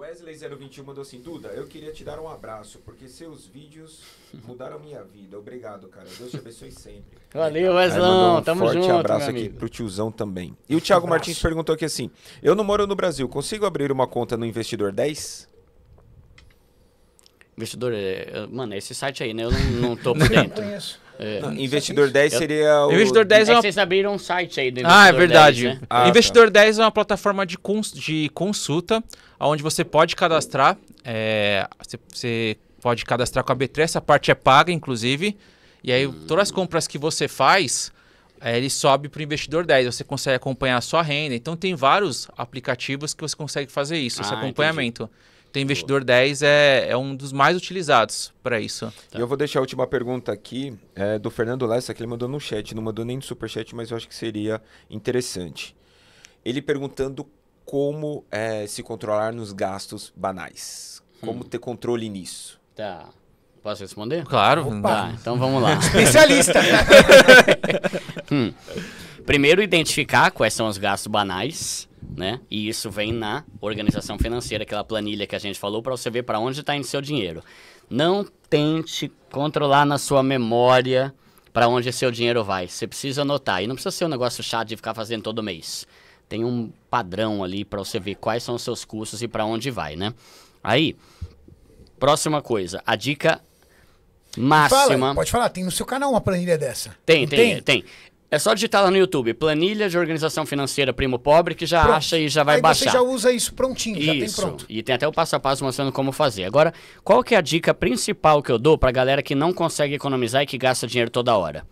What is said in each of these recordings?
Wesley021 mandou assim, Duda, eu queria te dar um abraço, porque seus vídeos mudaram minha vida. Obrigado, cara. Deus te abençoe sempre. Valeu, Wesley Um Tamo forte junto, forte abraço aqui pro tiozão também. E o Thiago um Martins perguntou aqui assim, eu não moro no Brasil, consigo abrir uma conta no Investidor 10? Investidor, é, mano, é esse site aí, né? Eu não, não tô por dentro. Eu não conheço. É. Não, investidor 10 é seria o. Investidor 10 é, é uma... Vocês abriram um site aí do Investidor Ah, é verdade. 10, né? ah, tá. investidor tá. 10 é uma plataforma de, cons... de consulta, onde você pode cadastrar. É... Você, você pode cadastrar com a B3, essa parte é paga, inclusive. E aí, hum. todas as compras que você faz, é, ele sobe para o investidor 10. Você consegue acompanhar a sua renda. Então, tem vários aplicativos que você consegue fazer isso, ah, esse acompanhamento. Entendi. Tem investidor 10 é, é um dos mais utilizados para isso. Tá. Eu vou deixar a última pergunta aqui é, do Fernando Lessa, que ele mandou no chat. Não mandou nem no superchat, mas eu acho que seria interessante. Ele perguntando como é, se controlar nos gastos banais. Como hum. ter controle nisso. Tá. Posso responder? Claro. Tá, então vamos lá. Especialista! hum. Primeiro, identificar quais são os gastos banais né? E isso vem na organização financeira, aquela planilha que a gente falou para você ver para onde está indo seu dinheiro. Não tente controlar na sua memória para onde seu dinheiro vai. Você precisa anotar. E não precisa ser um negócio chato de ficar fazendo todo mês. Tem um padrão ali para você ver quais são os seus custos e para onde vai, né? Aí, próxima coisa, a dica máxima. Fala, pode falar, tem no seu canal uma planilha dessa. Tem, tem, tem, tem. É só digitar lá no YouTube, planilha de organização financeira Primo Pobre, que já Pronto. acha e já vai Aí baixar. Você já usa isso prontinho, isso. já tem pronto. E tem até o passo a passo mostrando como fazer. Agora, qual que é a dica principal que eu dou pra galera que não consegue economizar e que gasta dinheiro toda hora?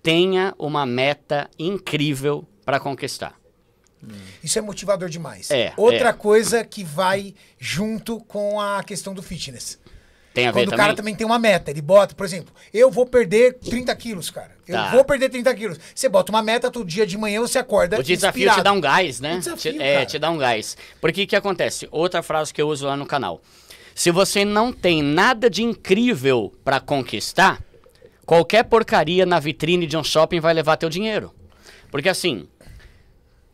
Tenha uma meta incrível para conquistar. Hum. Isso é motivador demais. É, Outra é. coisa que vai junto com a questão do fitness. Tem a ver Quando também? o cara também tem uma meta, ele bota, por exemplo, eu vou perder 30 quilos, cara. Eu tá. vou perder 30 quilos. Você bota uma meta, todo dia de manhã você acorda. O desafio inspirado. te dá um gás, né? O desafio, te, é, te dá um gás. Porque o que acontece? Outra frase que eu uso lá no canal. Se você não tem nada de incrível para conquistar, qualquer porcaria na vitrine de um shopping vai levar teu dinheiro. Porque assim,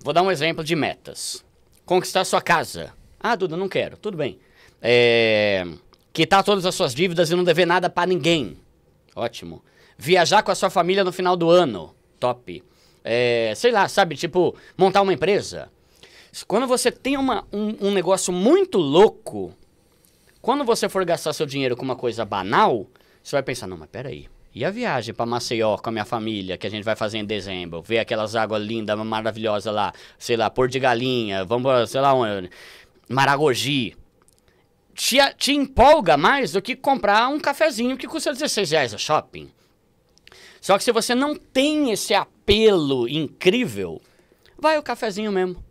vou dar um exemplo de metas. Conquistar sua casa. Ah, Duda, não quero. Tudo bem. É, quitar todas as suas dívidas e não dever nada para ninguém. Ótimo. Viajar com a sua família no final do ano. Top. É, sei lá, sabe? Tipo, montar uma empresa. Quando você tem uma, um, um negócio muito louco, quando você for gastar seu dinheiro com uma coisa banal, você vai pensar: não, mas peraí. E a viagem para Maceió com a minha família, que a gente vai fazer em dezembro? Ver aquelas águas lindas, maravilhosas lá, sei lá, Pôr de Galinha, vamos, sei lá onde, Maragogi te, te empolga mais do que comprar um cafezinho que custa 16 reais no shopping. Só que se você não tem esse apelo incrível, vai o cafezinho mesmo.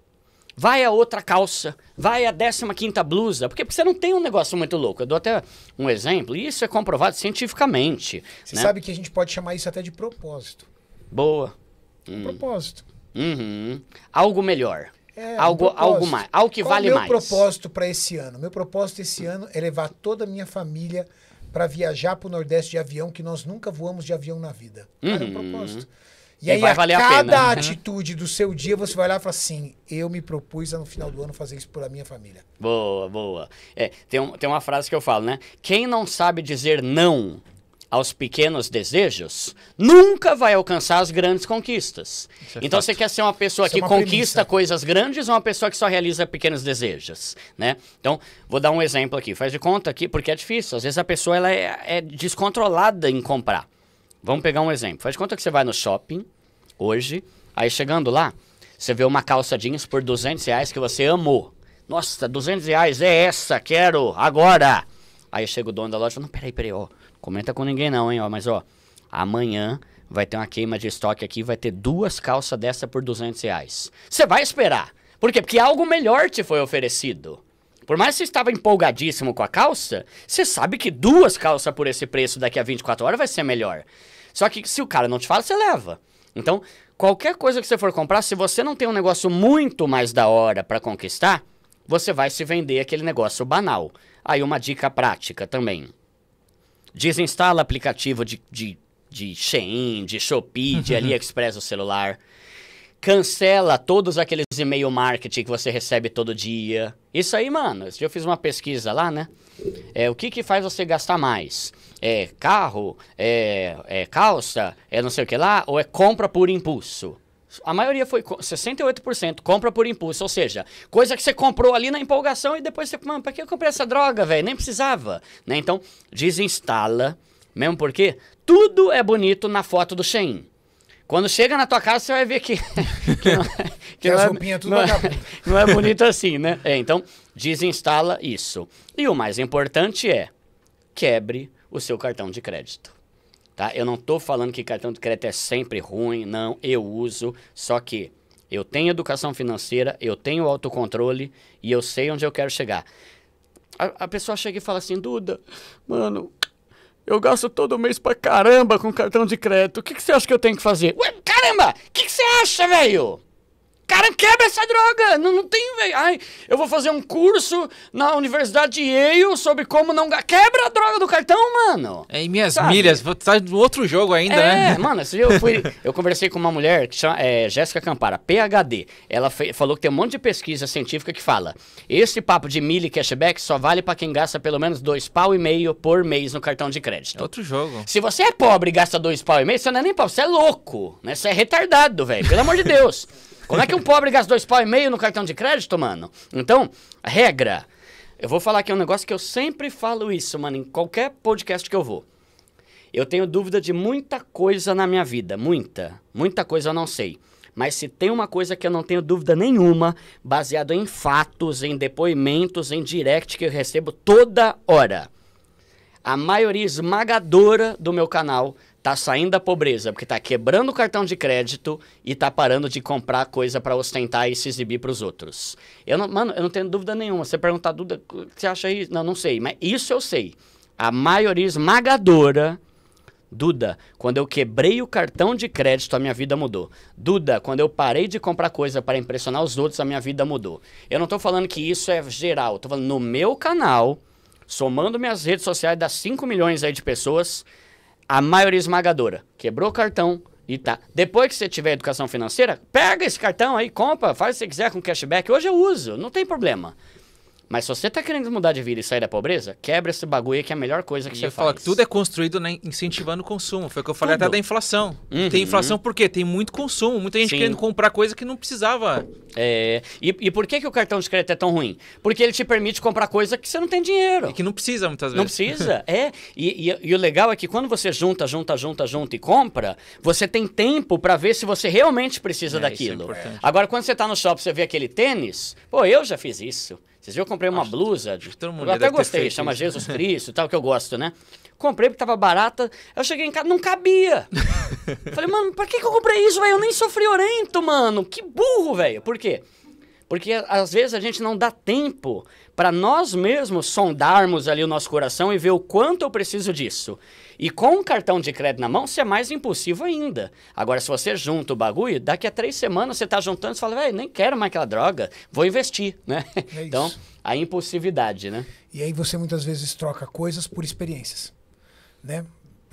Vai a outra calça, vai a 15 blusa, porque você não tem um negócio muito louco. Eu dou até um exemplo, e isso é comprovado cientificamente. Você né? sabe que a gente pode chamar isso até de propósito. Boa. Hum. Propósito. Uhum. Algo melhor. É, algo, algo mais, algo que Qual é vale meu mais. meu propósito para esse ano? Meu propósito esse ano é levar toda a minha família para viajar para o Nordeste de avião, que nós nunca voamos de avião na vida. Uhum. Era o propósito. E, e aí, a cada a uhum. atitude do seu dia, você vai lá e fala assim: eu me propus no final do ano fazer isso a minha família. Boa, boa. É, tem, um, tem uma frase que eu falo, né? Quem não sabe dizer não aos pequenos desejos, nunca vai alcançar as grandes conquistas. É então fato. você quer ser uma pessoa Isso é que é uma conquista premissa. coisas grandes ou uma pessoa que só realiza pequenos desejos, né? Então, vou dar um exemplo aqui. Faz de conta aqui, porque é difícil. Às vezes a pessoa ela é, é descontrolada em comprar. Vamos pegar um exemplo. Faz de conta que você vai no shopping hoje, aí chegando lá, você vê uma calça jeans por 200 reais que você amou. Nossa, 200 reais, é essa, quero, agora! Aí chega o dono da loja e fala, não, peraí, peraí, ó... Oh Comenta com ninguém não, hein? Ó, mas ó, amanhã vai ter uma queima de estoque aqui, vai ter duas calças dessa por 200 reais. Você vai esperar. Por quê? Porque algo melhor te foi oferecido. Por mais que você estava empolgadíssimo com a calça, você sabe que duas calças por esse preço daqui a 24 horas vai ser melhor. Só que se o cara não te fala, você leva. Então, qualquer coisa que você for comprar, se você não tem um negócio muito mais da hora para conquistar, você vai se vender aquele negócio banal. Aí uma dica prática também. Desinstala aplicativo de, de, de Shein, de Shopee, de uhum. AliExpress o celular. Cancela todos aqueles e-mail marketing que você recebe todo dia. Isso aí, mano. Eu fiz uma pesquisa lá, né? É, o que, que faz você gastar mais? É carro? É, é calça? É não sei o que lá? Ou é compra por impulso? A maioria foi 68% compra por impulso, ou seja, coisa que você comprou ali na empolgação e depois você, mano, pra que eu comprei essa droga, velho? Nem precisava, né? Então, desinstala, mesmo porque tudo é bonito na foto do Shein. Quando chega na tua casa, você vai ver que. É, que, não, que é não, é, não, é, não, é, bonito assim, né? É, então, desinstala isso. E o mais importante é: quebre o seu cartão de crédito. Tá? Eu não estou falando que cartão de crédito é sempre ruim, não, eu uso, só que eu tenho educação financeira, eu tenho autocontrole e eu sei onde eu quero chegar. A, a pessoa chega e fala assim, Duda, mano, eu gasto todo mês pra caramba com cartão de crédito, o que, que você acha que eu tenho que fazer? Ué, caramba, o que, que você acha, velho? Cara, quebra essa droga! Não, não tem, velho. Ai, eu vou fazer um curso na Universidade de Yale sobre como não. Quebra a droga do cartão, mano! É, em minhas Sabe? milhas, vou tá do outro jogo ainda, é, né? Mano, esse eu fui. eu conversei com uma mulher que chama é, Jéssica Campara, PhD. Ela falou que tem um monte de pesquisa científica que fala: esse papo de milha e cashback só vale para quem gasta pelo menos dois pau e meio por mês no cartão de crédito. É outro jogo. Se você é pobre e gasta dois pau e meio, você não é nem pobre, você é louco, né? Você é retardado, velho. Pelo amor de Deus. Como é que um pobre gasta dois pau e meio no cartão de crédito, mano? Então, regra. Eu vou falar aqui é um negócio que eu sempre falo isso, mano, em qualquer podcast que eu vou. Eu tenho dúvida de muita coisa na minha vida, muita. Muita coisa eu não sei. Mas se tem uma coisa que eu não tenho dúvida nenhuma, baseado em fatos, em depoimentos, em direct que eu recebo toda hora. A maioria esmagadora do meu canal tá saindo da pobreza, porque tá quebrando o cartão de crédito e tá parando de comprar coisa para ostentar e se exibir para os outros. Eu não, mano, eu não tenho dúvida nenhuma. Você perguntar, Duda, o que você acha isso? Não, não sei. Mas isso eu sei. A maioria esmagadora. Duda, quando eu quebrei o cartão de crédito, a minha vida mudou. Duda, quando eu parei de comprar coisa para impressionar os outros, a minha vida mudou. Eu não tô falando que isso é geral, tô falando no meu canal, somando minhas redes sociais, das 5 milhões aí de pessoas a maioria esmagadora. Quebrou o cartão e tá. Depois que você tiver educação financeira, pega esse cartão aí, compra, faz o que você quiser com cashback. Hoje eu uso, não tem problema. Mas se você tá querendo mudar de vida e sair da pobreza, quebra esse bagulho aí que é a melhor coisa que e você eu faz. Fala que tudo é construído né, incentivando o consumo. Foi o que eu falei tudo. até da inflação. Uhum. Tem inflação por quê? Tem muito consumo, muita gente Sim. querendo comprar coisa que não precisava. É. E, e, por que, que o cartão de crédito é tão ruim? Porque ele te permite comprar coisa que você não tem dinheiro. E que não precisa muitas vezes. Não precisa, é. E, e, e o legal é que quando você junta, junta, junta, junta e compra, você tem tempo para ver se você realmente precisa é, é daquilo. É Agora, quando você tá no shopping, você vê aquele tênis, pô, eu já fiz isso. Vocês viram, eu comprei uma acho, blusa. Acho eu até gostei, chama isso. Jesus Cristo e tal, que eu gosto, né? Comprei porque tava barata. Eu cheguei em casa, não cabia. Falei, mano, pra que, que eu comprei isso, velho? Eu nem sofri orento, mano. Que burro, velho. Por quê? Porque às vezes a gente não dá tempo para nós mesmos sondarmos ali o nosso coração e ver o quanto eu preciso disso. E com um cartão de crédito na mão, você é mais impulsivo ainda. Agora, se você junta o bagulho, daqui a três semanas você está juntando e fala, velho, nem quero mais aquela droga, vou investir, né? É então, a impulsividade, né? E aí você muitas vezes troca coisas por experiências, né?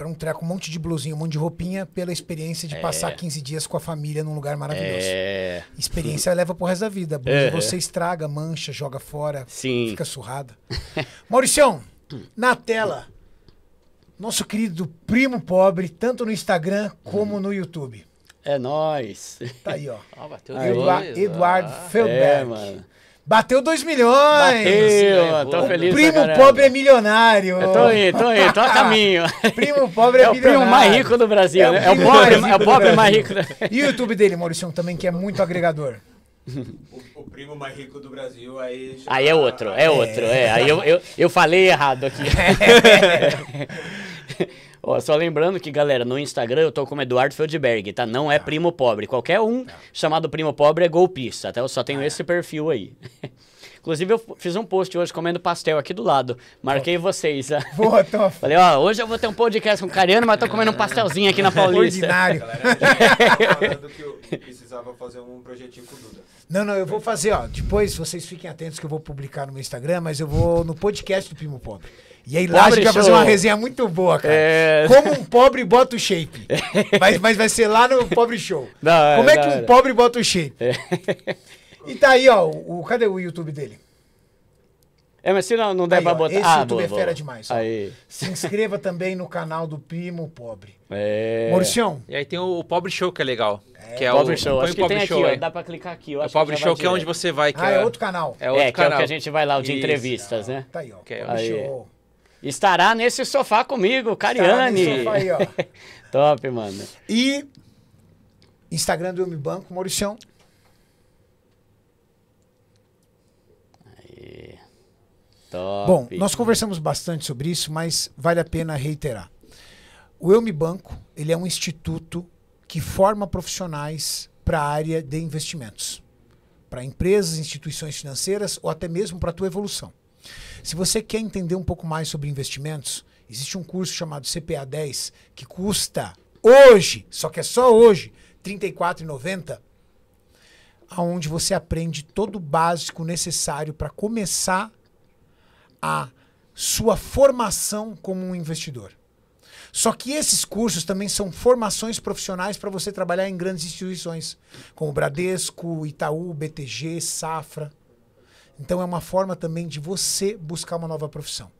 para um treco, um monte de blusinha, um monte de roupinha, pela experiência de é. passar 15 dias com a família num lugar maravilhoso. É. Experiência leva pro resto da vida. Blusa é. você estraga, mancha, joga fora, Sim. fica surrada. Mauricião, na tela, nosso querido primo pobre, tanto no Instagram como no YouTube. É nós. Tá aí, ó. Ah, Eduardo Feldberg. É, mano. Bateu 2 milhões! Bateu, tô o feliz. Primo pobre é milionário. Eu é, tô aí, tô aí, tô a ah, caminho. primo pobre é, é milionário. É o primo mais rico do Brasil. É, né? é o, pobre, é o pobre mais rico. Do... E o YouTube dele, Maurício, também, que é muito agregador. O, o, primo mais rico do Brasil, aí. Já... Aí é outro, é outro. É. é. Aí eu, eu, eu falei errado aqui. É. Ó, só lembrando que, galera, no Instagram eu tô como Eduardo Feldberg, tá? Não é, tá. primo pobre. Qualquer um tá. chamado primo pobre é golpista, Até tá? Eu só tenho ah, é. esse perfil aí. Inclusive, eu fiz um post hoje comendo pastel aqui do lado. Marquei vocês. Ah. Boa, tô... Falei, ó, hoje eu vou ter um podcast com o Cariano, mas tô comendo um pastelzinho aqui na Paulista. Ordinário. Tá falando que eu precisava fazer um projetinho com o Duda. Não, não, eu vou fazer, ó. Depois vocês fiquem atentos que eu vou publicar no meu Instagram, mas eu vou no podcast do Primo Pobre. E aí lá a gente vai fazer uma resenha muito boa, cara. É... Como um pobre bota o shape. mas, mas vai ser lá no Pobre Show. Não, Como é não, que um pobre bota o shape? É... E tá aí, ó. O, cadê o YouTube dele? É, mas se não, não der aí, pra ó, botar. Esse ah, YouTube é boa, é boa. fera demais. Ó. Aí. Se inscreva também no canal do Primo Pobre. É. Mauricião. E aí tem o, Pobre Show que é legal. É. Que é pobre Show. Acho que tem aqui, ó, Dá pra clicar aqui. É o Pobre Show que é onde você vai. Que ah, é... é outro canal. É, outro é, canal. é o que a gente vai lá, o de Isso. entrevistas, né? Tá aí, ó. Que é show. Estará nesse sofá comigo, Cariane. Estará nesse sofá aí, ó. Top, mano. E Instagram do Eu Me Banco, Mauricião. Top. Bom, nós conversamos bastante sobre isso, mas vale a pena reiterar. O Eu Me Banco, ele é um instituto que forma profissionais para a área de investimentos, para empresas, instituições financeiras ou até mesmo para a tua evolução. Se você quer entender um pouco mais sobre investimentos, existe um curso chamado CPA 10 que custa hoje, só que é só hoje, R$ 34,90, aonde você aprende todo o básico necessário para começar a sua formação como um investidor. Só que esses cursos também são formações profissionais para você trabalhar em grandes instituições, como Bradesco, Itaú, BTG, Safra. Então é uma forma também de você buscar uma nova profissão.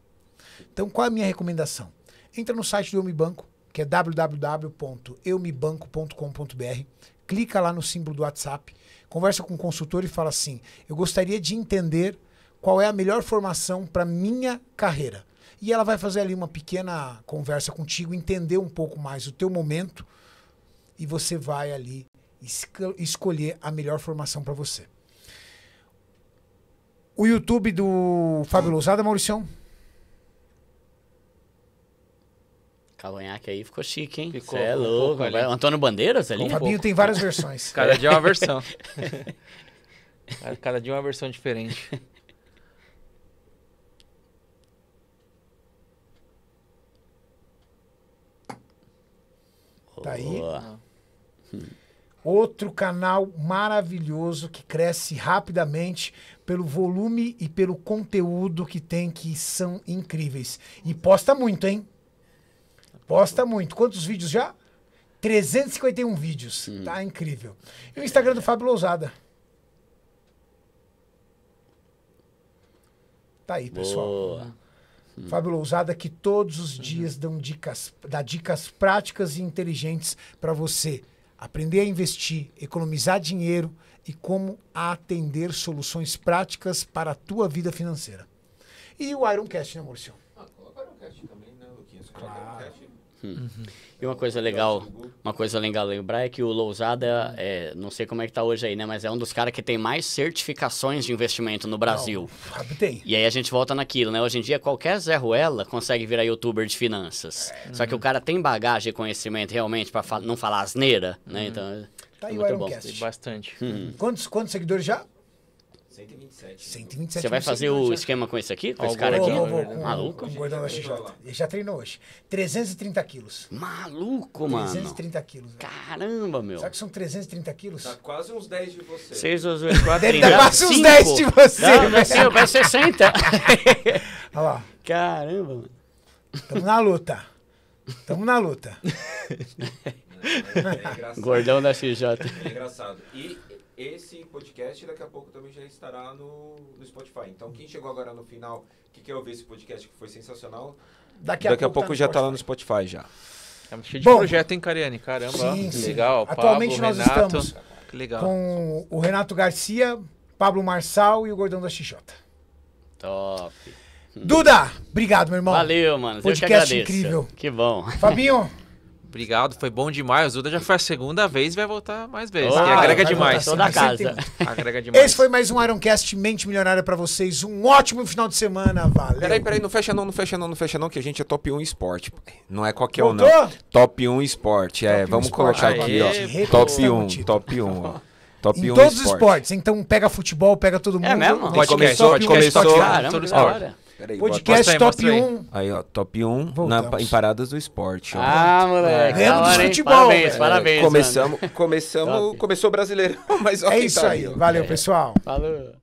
Então qual é a minha recomendação? Entra no site do Eu Me Banco, que é www.eumebanco.com.br, clica lá no símbolo do WhatsApp, conversa com o consultor e fala assim: "Eu gostaria de entender qual é a melhor formação para minha carreira. E ela vai fazer ali uma pequena conversa contigo, entender um pouco mais o teu momento e você vai ali escolher a melhor formação para você. O YouTube do Fábio Lousada, Mauricião? Cavanhaque aí ficou chique, hein? Ficou, Cê é louco. Um Antônio Bandeiras ali? O Fabinho tem várias versões. Cada dia é uma versão. Cada dia é uma versão diferente. Tá aí. Outro canal maravilhoso que cresce rapidamente pelo volume e pelo conteúdo que tem, que são incríveis. E posta muito, hein? Posta muito. Quantos vídeos já? 351 vídeos. Hum. Tá incrível. E o Instagram do Fábio Lousada. Tá aí, pessoal. Boa. Hum. Fábio Lousada, que todos os uhum. dias dão dicas, dá dicas práticas e inteligentes para você aprender a investir, economizar dinheiro e como atender soluções práticas para a tua vida financeira. E o Ironcast, né, Murcio? Ah, coloca o Ironcast também, né, Luquinhas? Claro. O Ironcast Hum. Uhum. E uma coisa legal, uma coisa legal lembrar é que o Lousada, é, não sei como é que tá hoje aí, né? Mas é um dos caras que tem mais certificações de investimento no Brasil. Não, tem. E aí a gente volta naquilo, né? Hoje em dia qualquer Zé Ruela consegue virar youtuber de finanças. É. Só que o cara tem bagagem e conhecimento realmente para fa não falar asneira, né? Uhum. Então... Tá é aí o Ironcast. Bastante. Hum. Quantos, quantos seguidores já? 127. 127. Você vai fazer o esquema com esse aqui? Com oh, esse cara aqui? Vou, vou, com, Maluco? Com o gordão da XJ. Ele já treinou hoje. 330 quilos. Maluco, mano. 330 quilos. Caramba, meu. Sabe que são 330 quilos? Tá quase uns 10 de você. 6 ou 4, 30. Dá quase uns 10 de você. Não, vai ser, vai 60. Olha lá. Caramba, mano. Tamo na luta. Tamo na luta. É, é Gordão da XJ. É engraçado. E esse podcast daqui a pouco também já estará no, no Spotify. Então, quem chegou agora no final, que quer ouvir esse podcast que foi sensacional, daqui a, daqui pouco, a pouco tá já está lá no Spotify já. É cheio de Bom, projeto, hein, Cariane? Caramba, sim, legal. Atualmente Pablo, nós Renato, estamos legal. com o Renato Garcia, Pablo Marçal e o Gordão da XJ. Top. Duda, obrigado, meu irmão. Valeu, mano. Podcast Eu que agradeço. incrível. Que bom. Fabinho. Obrigado, foi bom demais. O Duda já foi a segunda vez e vai voltar mais vezes. Ah, agrega demais. Toda a casa. agrega demais. Esse foi mais um Ironcast Mente Milionária para vocês. Um ótimo final de semana, valeu. Peraí, peraí, não fecha não, não fecha não, não fecha não, que a gente é top 1 esporte. Não é qualquer Voltou? um, não. Top 1 esporte, é. Top vamos esporte. colocar Aê, aqui, ó. Top 1, top 1, ó. Top em todos esporte. os esportes. Então pega futebol, pega todo é mundo. É mesmo? Pode começar, pode começar. Peraí, Podcast aí, Top 1. Um. Aí, ó, Top 1 na, em paradas do esporte. Ó. Ah, é, moleque. É, de futebol. Parabéns, parabéns. Começamos, começamos, começou brasileiro. Mas ó, é tá isso tá aí. Ó. Valeu, pessoal. Falou.